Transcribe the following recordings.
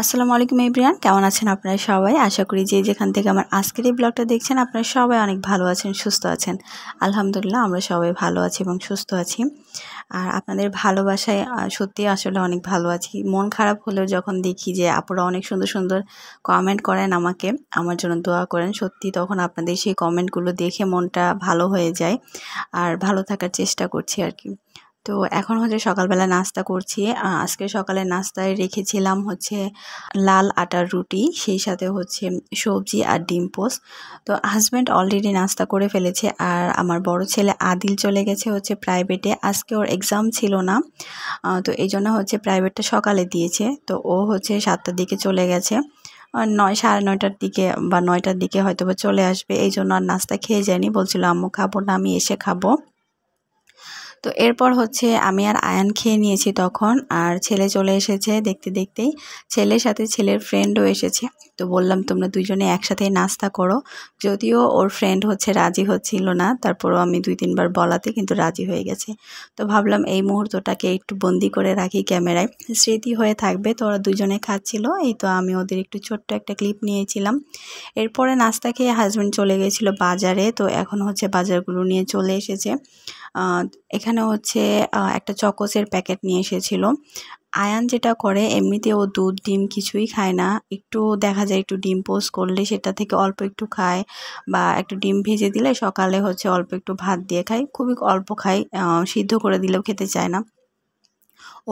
আসসালামু আলাইকুম ইব্রিয়ান কেমন আছেন আপনারা সবাই আশা করি যে যেখান থেকে আমার আজকের এই ব্লগটা দেখছেন আপনারা সবাই অনেক ভালো আছেন সুস্থ আছেন আলহামদুলিল্লাহ আমরা সবাই ভালো আছি এবং সুস্থ আছি আর আপনাদের ভালোবাসায় সত্যি আসলে অনেক ভালো আছি মন খারাপ হলেও যখন দেখি যে আপুরা অনেক সুন্দর সুন্দর কমেন্ট করেন আমাকে আমার জন্য দোয়া করেন সত্যি তখন আপনাদের সেই কমেন্টগুলো দেখে মনটা ভালো হয়ে যায় আর ভালো থাকার চেষ্টা করছি আর কি তো এখন হচ্ছে সকালবেলা নাস্তা করছি আজকে সকালে নাস্তায় রেখেছিলাম হচ্ছে লাল আটার রুটি সেই সাথে হচ্ছে সবজি আর ডিম পোস্ট তো হাজব্যান্ড অলরেডি নাস্তা করে ফেলেছে আর আমার বড় ছেলে আদিল চলে গেছে হচ্ছে প্রাইভেটে আজকে ওর এক্সাম ছিল না তো এই জন্য হচ্ছে প্রাইভেটটা সকালে দিয়েছে তো ও হচ্ছে সাতটার দিকে চলে গেছে নয় সাড়ে নয়টার দিকে বা নয়টার দিকে হয়তো চলে আসবে এই জন্য আর নাস্তা খেয়ে যায়নি বলছিল আম্মু খাবো না আমি এসে খাবো তো এরপর হচ্ছে আমি আর আয়ান খেয়ে নিয়েছি তখন আর ছেলে চলে এসেছে দেখতে দেখতেই ছেলের সাথে ছেলের ফ্রেন্ডও এসেছে তো বললাম তোমরা দুইজনে একসাথে নাস্তা করো যদিও ওর ফ্রেন্ড হচ্ছে রাজি হচ্ছিল না তারপরও আমি দুই তিনবার বলাতে কিন্তু রাজি হয়ে গেছে তো ভাবলাম এই মুহূর্তটাকে একটু বন্দি করে রাখি ক্যামেরায় স্মৃতি হয়ে থাকবে তো ওরা দুজনে খাচ্ছিল এই তো আমি ওদের একটু ছোট্ট একটা ক্লিপ নিয়েছিলাম এরপরে নাস্তা খেয়ে হাজব্যান্ড চলে গেছিলো বাজারে তো এখন হচ্ছে বাজারগুলো নিয়ে চলে এসেছে এখানে হচ্ছে একটা চকোসের প্যাকেট নিয়ে এসেছিলো আয়ান যেটা করে এমনিতে ও দুধ ডিম কিছুই খায় না একটু দেখা যায় একটু ডিম পোস্ট করলে সেটা থেকে অল্প একটু খায় বা একটু ডিম ভেজে দিলে সকালে হচ্ছে অল্প একটু ভাত দিয়ে খায় খুবই অল্প খায় সিদ্ধ করে দিলেও খেতে চায় না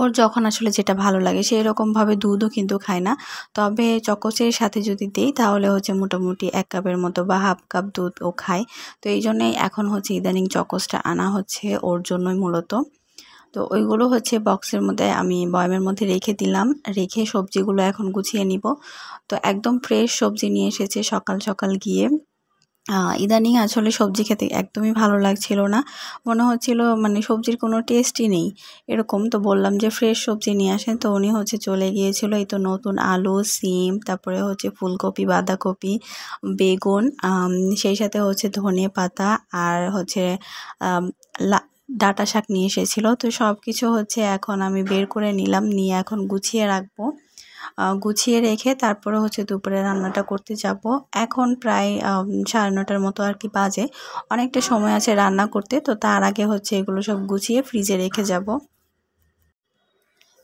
ওর যখন আসলে যেটা ভালো লাগে সেই রকমভাবে দুধও কিন্তু খায় না তবে চকচের সাথে যদি দিই তাহলে হচ্ছে মোটামুটি এক কাপের মতো বা হাফ কাপ দুধ ও খায় তো এই জন্যেই এখন হচ্ছে ইদানিং চকচটা আনা হচ্ছে ওর জন্যই মূলত তো ওইগুলো হচ্ছে বক্সের মধ্যে আমি বয়ামের মধ্যে রেখে দিলাম রেখে সবজিগুলো এখন গুছিয়ে নিব তো একদম ফ্রেশ সবজি নিয়ে এসেছে সকাল সকাল গিয়ে ইদানিং আসলে সবজি খেতে একদমই ভালো লাগছিল না মনে হচ্ছিল মানে সবজির কোনো টেস্টই নেই এরকম তো বললাম যে ফ্রেশ সবজি নিয়ে আসেন তো উনি হচ্ছে চলে গিয়েছিল এই তো নতুন আলু সিম তারপরে হচ্ছে ফুলকপি বাঁধাকপি বেগুন সেই সাথে হচ্ছে ধনে পাতা আর হচ্ছে ডাটা শাক নিয়ে এসেছিলো তো সব কিছু হচ্ছে এখন আমি বের করে নিলাম নিয়ে এখন গুছিয়ে রাখবো গুছিয়ে রেখে তারপরে হচ্ছে দুপুরে রান্নাটা করতে যাব এখন প্রায় সাড়ে নটার মতো আর কি বাজে অনেকটা সময় আছে রান্না করতে তো তার আগে হচ্ছে এগুলো সব গুছিয়ে ফ্রিজে রেখে যাব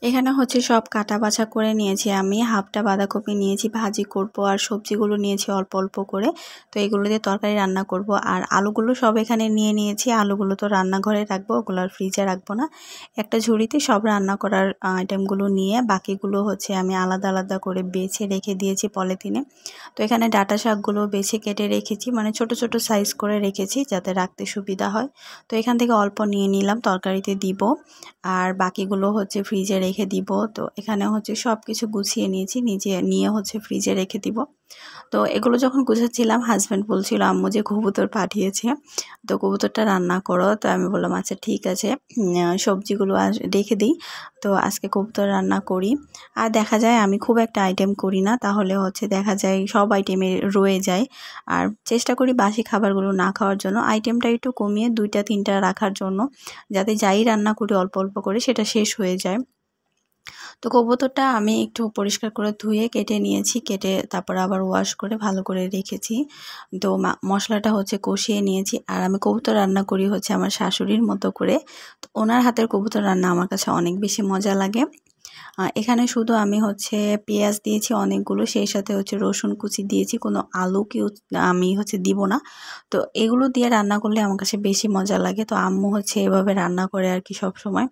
এখানে হচ্ছে সব কাটা বাছা করে নিয়েছি আমি হাফটা বাঁধাকপি নিয়েছি ভাজি করব আর সবজিগুলো নিয়েছি অল্প অল্প করে তো এগুলো দিয়ে তরকারি রান্না করব আর আলুগুলো সব এখানে নিয়ে নিয়েছি আলুগুলো তো রান্নাঘরে রাখবো ওগুলো আর ফ্রিজে রাখবো না একটা ঝুড়িতে সব রান্না করার আইটেমগুলো নিয়ে বাকিগুলো হচ্ছে আমি আলাদা আলাদা করে বেছে রেখে দিয়েছি পলিথিনে তো এখানে ডাটা শাকগুলো বেছে কেটে রেখেছি মানে ছোট ছোট সাইজ করে রেখেছি যাতে রাখতে সুবিধা হয় তো এখান থেকে অল্প নিয়ে নিলাম তরকারিতে দিব আর বাকিগুলো হচ্ছে ফ্রিজে রেখে দিব তো এখানে হচ্ছে সব কিছু গুছিয়ে নিয়েছি নিজে নিয়ে হচ্ছে ফ্রিজে রেখে দিব তো এগুলো যখন গুছাচ্ছিলাম হাজব্যান্ড বলছিল আম্মু যে কবুতর পাঠিয়েছে তো কবুতরটা রান্না করো তো আমি বললাম আচ্ছা ঠিক আছে সবজিগুলো রেখে দিই তো আজকে কবুতর রান্না করি আর দেখা যায় আমি খুব একটা আইটেম করি না তাহলে হচ্ছে দেখা যায় সব আইটেমে রয়ে যায় আর চেষ্টা করি বাসি খাবারগুলো না খাওয়ার জন্য আইটেমটা একটু কমিয়ে দুইটা তিনটা রাখার জন্য যাতে যাই রান্না করি অল্প অল্প করে সেটা শেষ হয়ে যায় তো কবুতরটা আমি একটু পরিষ্কার করে ধুয়ে কেটে নিয়েছি কেটে তারপর আবার ওয়াশ করে ভালো করে রেখেছি তো মশলাটা হচ্ছে কষিয়ে নিয়েছি আর আমি কবুতর রান্না করি হচ্ছে আমার শাশুড়ির মতো করে তো ওনার হাতের কবুতর রান্না আমার কাছে অনেক বেশি মজা লাগে এখানে শুধু আমি হচ্ছে পেঁয়াজ দিয়েছি অনেকগুলো সেই সাথে হচ্ছে রসুন কুচি দিয়েছি কোনো আলু কি আমি হচ্ছে দিব না তো এগুলো দিয়ে রান্না করলে আমার কাছে বেশি মজা লাগে তো আম্মু হচ্ছে এভাবে রান্না করে আর কি সব সময়।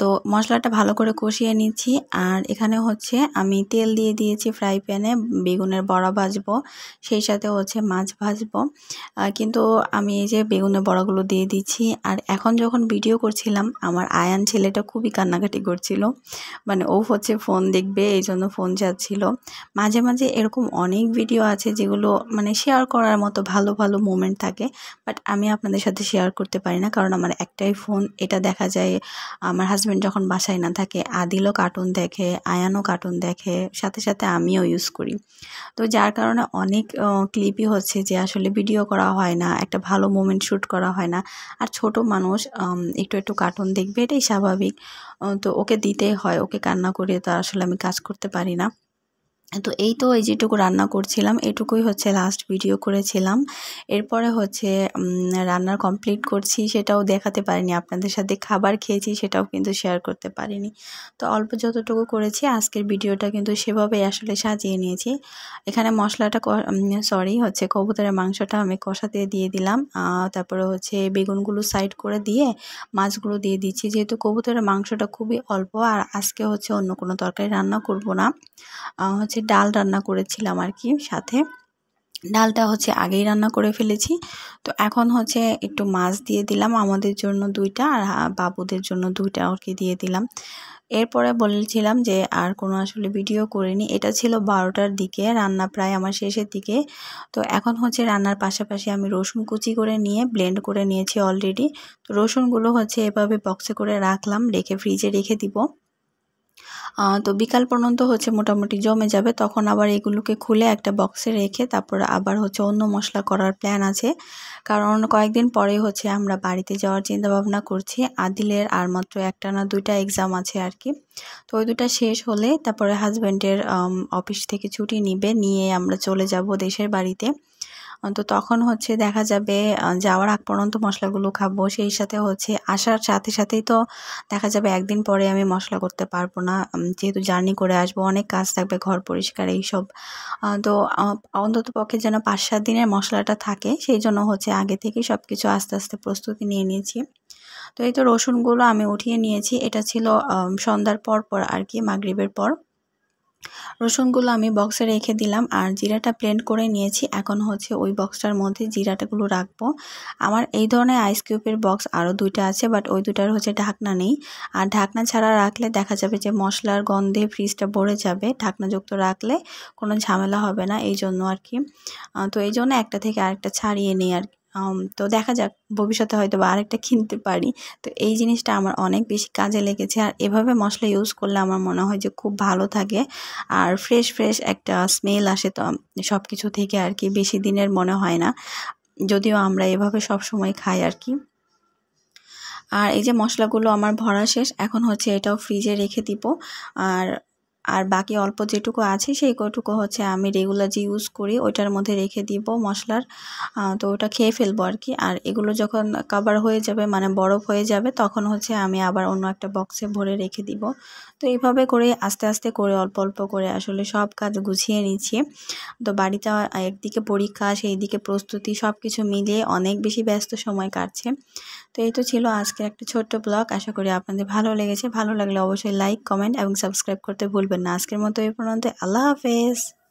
তো মশলাটা ভালো করে কষিয়ে নিচ্ছি আর এখানে হচ্ছে আমি তেল দিয়ে দিয়েছি ফ্রাই প্যানে বেগুনের বড়া ভাজবো সেই সাথে হচ্ছে মাছ ভাজবো কিন্তু আমি এই যে বেগুনের বড়াগুলো দিয়ে দিচ্ছি আর এখন যখন ভিডিও করছিলাম আমার আয়ান ছেলেটা খুবই কান্নাকাটি করছিল মানে ও হচ্ছে ফোন দেখবে এই জন্য ফোন চাচ্ছিল মাঝে মাঝে এরকম অনেক ভিডিও আছে যেগুলো মানে শেয়ার করার মতো ভালো ভালো মোমেন্ট থাকে বাট আমি আপনাদের সাথে শেয়ার করতে পারি না কারণ আমার একটাই ফোন এটা দেখা যায় আমার আমার হাজব্যান্ড যখন বাসায় না থাকে আদিলও কার্টুন দেখে আয়ানও কার্টুন দেখে সাথে সাথে আমিও ইউজ করি তো যার কারণে অনেক ক্লিপই হচ্ছে যে আসলে ভিডিও করা হয় না একটা ভালো মোমেন্ট শ্যুট করা হয় না আর ছোট মানুষ একটু একটু কার্টুন দেখবে এটাই স্বাভাবিক তো ওকে দিতেই হয় ওকে কান্না করে তো আসলে আমি কাজ করতে পারি না তো এই তো এই যেটুকু রান্না করছিলাম এটুকুই হচ্ছে লাস্ট ভিডিও করেছিলাম এরপরে হচ্ছে রান্নার কমপ্লিট করছি সেটাও দেখাতে পারিনি আপনাদের সাথে খাবার খেয়েছি সেটাও কিন্তু শেয়ার করতে পারিনি তো অল্প যতটুকু করেছি আজকের ভিডিওটা কিন্তু সেভাবে আসলে সাজিয়ে নিয়েছি এখানে মশলাটা সরি হচ্ছে কবুতরের মাংসটা আমি কষাতে দিয়ে দিলাম তারপরে হচ্ছে বেগুনগুলো সাইড করে দিয়ে মাছগুলো দিয়ে দিচ্ছি যেহেতু কবুতরের মাংসটা খুবই অল্প আর আজকে হচ্ছে অন্য কোনো তরকারি রান্না করব না হচ্ছে ডাল রান্না করেছিলাম আর কি সাথে ডালটা হচ্ছে আগেই রান্না করে ফেলেছি তো এখন হচ্ছে একটু মাছ দিয়ে দিলাম আমাদের জন্য দুইটা আর বাবুদের জন্য দুইটা কি দিয়ে দিলাম এরপরে বলেছিলাম যে আর কোনো আসলে ভিডিও করিনি এটা ছিল বারোটার দিকে রান্না প্রায় আমার শেষের দিকে তো এখন হচ্ছে রান্নার পাশাপাশি আমি রসুন কুচি করে নিয়ে ব্লেন্ড করে নিয়েছি অলরেডি তো রসুনগুলো হচ্ছে এভাবে বক্সে করে রাখলাম রেখে ফ্রিজে রেখে দিব তো বিকাল পর্যন্ত হচ্ছে মোটামুটি জমে যাবে তখন আবার এগুলোকে খুলে একটা বক্সে রেখে তারপর আবার হচ্ছে অন্য মশলা করার প্ল্যান আছে কারণ কয়েকদিন পরে হচ্ছে আমরা বাড়িতে যাওয়ার চিন্তাভাবনা করছি আদিলের আর মাত্র একটা না দুইটা এক্সাম আছে আর কি তো ওই দুটা শেষ হলে তারপরে হাজব্যান্ডের অফিস থেকে ছুটি নিবে নিয়ে আমরা চলে যাব দেশের বাড়িতে তো তখন হচ্ছে দেখা যাবে যাওয়ার আগ পর্যন্ত মশলাগুলো খাবো সেই সাথে হচ্ছে আসার সাথে সাথেই তো দেখা যাবে একদিন পরে আমি মশলা করতে পারবো না যেহেতু জার্নি করে আসবো অনেক কাজ থাকবে ঘর পরিষ্কার এইসব তো অন্তত পক্ষে যেন পাঁচ সাত দিনের মশলাটা থাকে সেই জন্য হচ্ছে আগে থেকে সব কিছু আস্তে আস্তে প্রস্তুতি নিয়ে নিয়েছি তো এই তো রসুনগুলো আমি উঠিয়ে নিয়েছি এটা ছিল সন্ধ্যার পর পর আর কি মাগরীবের পর রসুনগুলো আমি বক্সে রেখে দিলাম আর জিরাটা প্লেন করে নিয়েছি এখন হচ্ছে ওই বক্সটার মধ্যে জিরাটাগুলো রাখবো আমার এই ধরনের আইস কিউবের বক্স আরও দুইটা আছে বাট ওই দুটার হচ্ছে ঢাকনা নেই আর ঢাকনা ছাড়া রাখলে দেখা যাবে যে মশলার গন্ধে ফ্রিজটা ভরে যাবে ঢাকনাযুক্ত রাখলে কোনো ঝামেলা হবে না এই জন্য আর কি তো এই জন্য একটা থেকে আরেকটা ছাড়িয়ে নিই আর কি তো দেখা যাক ভবিষ্যতে হয়তো বা আরেকটা কিনতে পারি তো এই জিনিসটা আমার অনেক বেশি কাজে লেগেছে আর এভাবে মশলা ইউজ করলে আমার মনে হয় যে খুব ভালো থাকে আর ফ্রেশ ফ্রেশ একটা স্মেল আসে তো সব কিছু থেকে আর কি বেশি দিনের মনে হয় না যদিও আমরা এভাবে সব সময় খাই আর কি আর এই যে মশলাগুলো আমার ভরা শেষ এখন হচ্ছে এটাও ফ্রিজে রেখে দিব আর আর বাকি অল্প যেটুকু আছে সেই কটুকু হচ্ছে আমি রেগুলার যে ইউজ করি ওইটার মধ্যে রেখে দিব মশলার তো ওটা খেয়ে ফেলবো আর কি আর এগুলো যখন কাবার হয়ে যাবে মানে বরফ হয়ে যাবে তখন হচ্ছে আমি আবার অন্য একটা বক্সে ভরে রেখে দিব তো এইভাবে করে আস্তে আস্তে করে অল্প অল্প করে আসলে সব কাজ গুছিয়ে নিচ্ছি তো বাড়িতে একদিকে পরীক্ষা সেই দিকে প্রস্তুতি সব কিছু মিলিয়ে অনেক বেশি ব্যস্ত সময় কাটছে তো এই তো ছিল আজকের একটা ছোট্ট ব্লগ আশা করি আপনাদের ভালো লেগেছে ভালো লাগলে অবশ্যই লাইক কমেন্ট এবং সাবস্ক্রাইব করতে ভুলবেন But básicamente te lo